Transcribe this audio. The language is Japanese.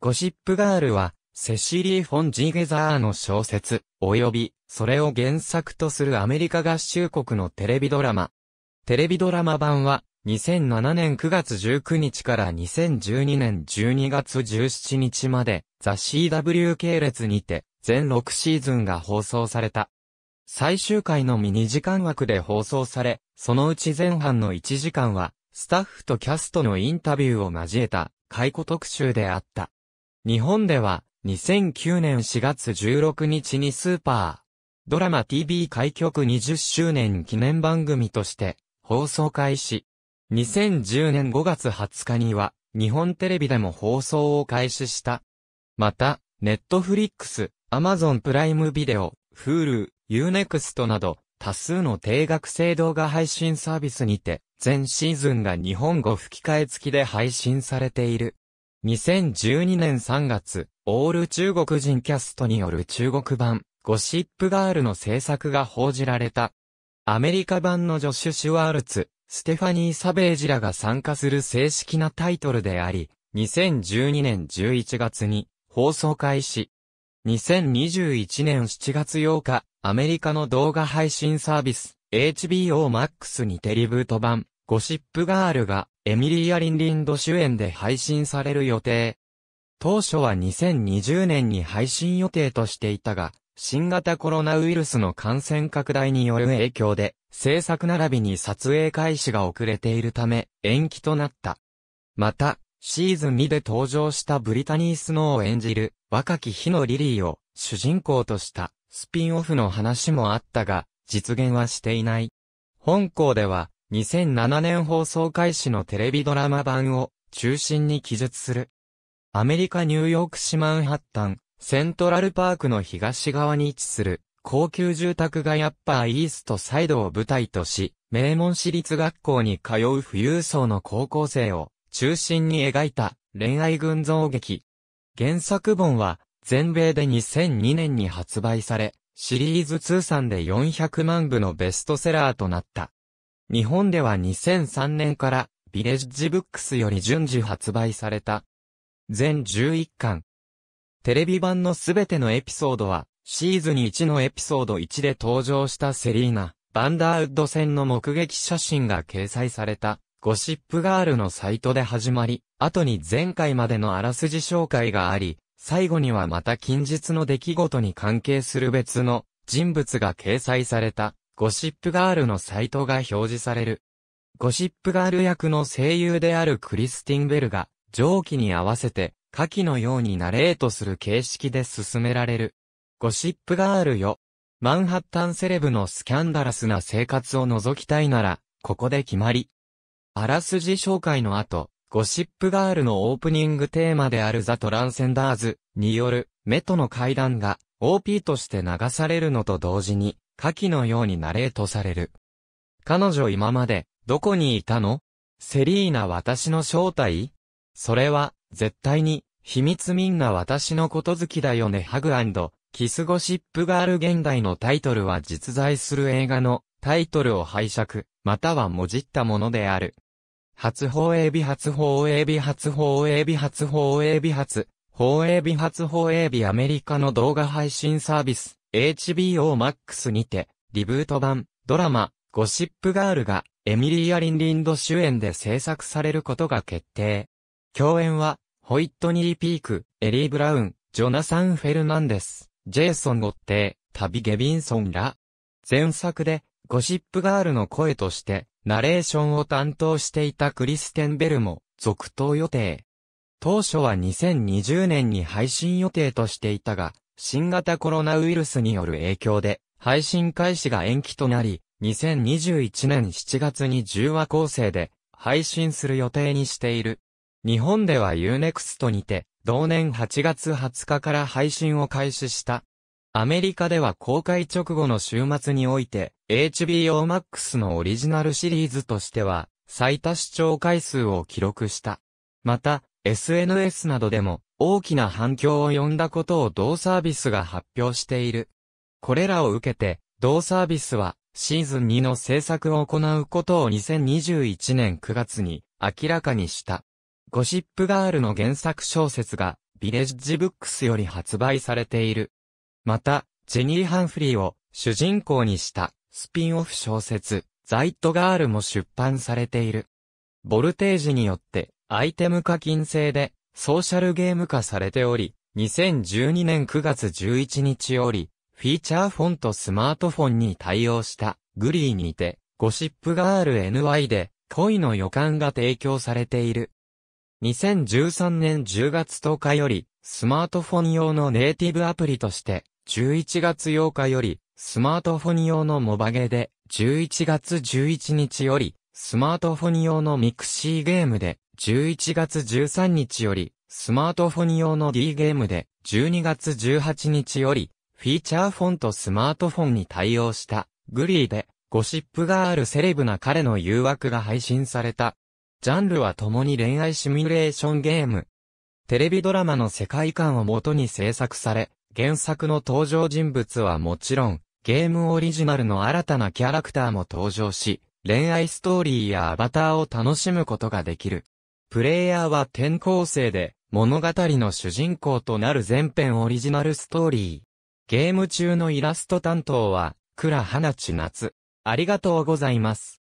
ゴシップガールは、セシリー・フォン・ジーゲザーの小説、及び、それを原作とするアメリカ合衆国のテレビドラマ。テレビドラマ版は、2007年9月19日から2012年12月17日まで、ザ・ CW 系列にて、全6シーズンが放送された。最終回のミニ時間枠で放送され、そのうち前半の1時間は、スタッフとキャストのインタビューを交えた、解雇特集であった。日本では、2009年4月16日にスーパー、ドラマ TV 開局20周年記念番組として、放送開始。2010年5月20日には、日本テレビでも放送を開始した。また、ネットフリックス、アマゾンプライムビデオ、Hulu、Unext など、多数の定額制動画配信サービスにて、全シーズンが日本語吹き替え付きで配信されている。2012年3月、オール中国人キャストによる中国版、ゴシップガールの制作が報じられた。アメリカ版のジョシュ・シュワールツ、ステファニー・サベージらが参加する正式なタイトルであり、2012年11月に放送開始。2021年7月8日、アメリカの動画配信サービス、HBO Max にテリブート版、ゴシップガールがエミリーア・リンリンド主演で配信される予定。当初は2020年に配信予定としていたが、新型コロナウイルスの感染拡大による影響で、制作並びに撮影開始が遅れているため、延期となった。また、シーズン2で登場したブリタニー・スノーを演じる若き日のリリーを主人公としたスピンオフの話もあったが、実現はしていない。本校では2007年放送開始のテレビドラマ版を中心に記述する。アメリカニューヨーク市マンハッタン、セントラルパークの東側に位置する高級住宅街アッパーイーストサイドを舞台とし、名門私立学校に通う富裕層の高校生を中心に描いた恋愛群像劇。原作本は全米で2002年に発売され、シリーズ通算で400万部のベストセラーとなった。日本では2003年からビレッジブックスより順次発売された。全11巻。テレビ版のすべてのエピソードは、シーズン1のエピソード1で登場したセリーナ、バンダーウッド戦の目撃写真が掲載された、ゴシップガールのサイトで始まり、後に前回までのあらすじ紹介があり、最後にはまた近日の出来事に関係する別の人物が掲載された。ゴシップガールのサイトが表示される。ゴシップガール役の声優であるクリスティン・ベルが、上記に合わせて、下記のようにナレートする形式で進められる。ゴシップガールよ。マンハッタンセレブのスキャンダラスな生活を覗きたいなら、ここで決まり。あらすじ紹介の後、ゴシップガールのオープニングテーマであるザ・トランセンダーズによる、目との階段が、OP として流されるのと同時に、下記のようにナレートされる。彼女今まで、どこにいたのセリーナ私の正体それは、絶対に、秘密みんな私のこと好きだよねハグキスゴシップガール現代のタイトルは実在する映画のタイトルを拝借、またはもじったものである。初放映日初放映日初放映日初放映日初、放映日初放映日アメリカの動画配信サービス、HBO Max にて、リブート版、ドラマ、ゴシップガールが、エミリーア・リンリンド主演で制作されることが決定。共演は、ホイットニー・ピーク、エリー・ブラウン、ジョナサン・フェルナンデス、ジェイソン・ゴッテー、タビ・ゲビンソンら。前作で、ゴシップガールの声として、ナレーションを担当していたクリステン・ベルも、続投予定。当初は2020年に配信予定としていたが、新型コロナウイルスによる影響で、配信開始が延期となり、2021年7月に10話構成で、配信する予定にしている。日本では Unext にて、同年8月20日から配信を開始した。アメリカでは公開直後の週末において、HBO Max のオリジナルシリーズとしては、最多視聴回数を記録した。また、SNS などでも、大きな反響を呼んだことを同サービスが発表している。これらを受けて、同サービスは、シーズン2の制作を行うことを2021年9月に明らかにした。ゴシップガールの原作小説が、ビレッジブックスより発売されている。また、ジェニー・ハンフリーを主人公にしたスピンオフ小説、ザイットガールも出版されている。ボルテージによってアイテム課金制でソーシャルゲーム化されており、2012年9月11日より、フィーチャーフォントスマートフォンに対応したグリーにて、ゴシップガール NY で恋の予感が提供されている。2013年10月10日より、スマートフォン用のネイティブアプリとして、11月8日より、スマートフォン用のモバゲで、11月11日より、スマートフォン用のミクシーゲームで、11月13日より、スマートフォン用の D ゲームで、12月18日より、フィーチャーフォンとスマートフォンに対応した、グリーで、ゴシップがあるセレブな彼の誘惑が配信された。ジャンルは共に恋愛シミュレーションゲーム。テレビドラマの世界観をもとに制作され、原作の登場人物はもちろん、ゲームオリジナルの新たなキャラクターも登場し、恋愛ストーリーやアバターを楽しむことができる。プレイヤーは転校生で、物語の主人公となる全編オリジナルストーリー。ゲーム中のイラスト担当は、倉花千夏。ありがとうございます。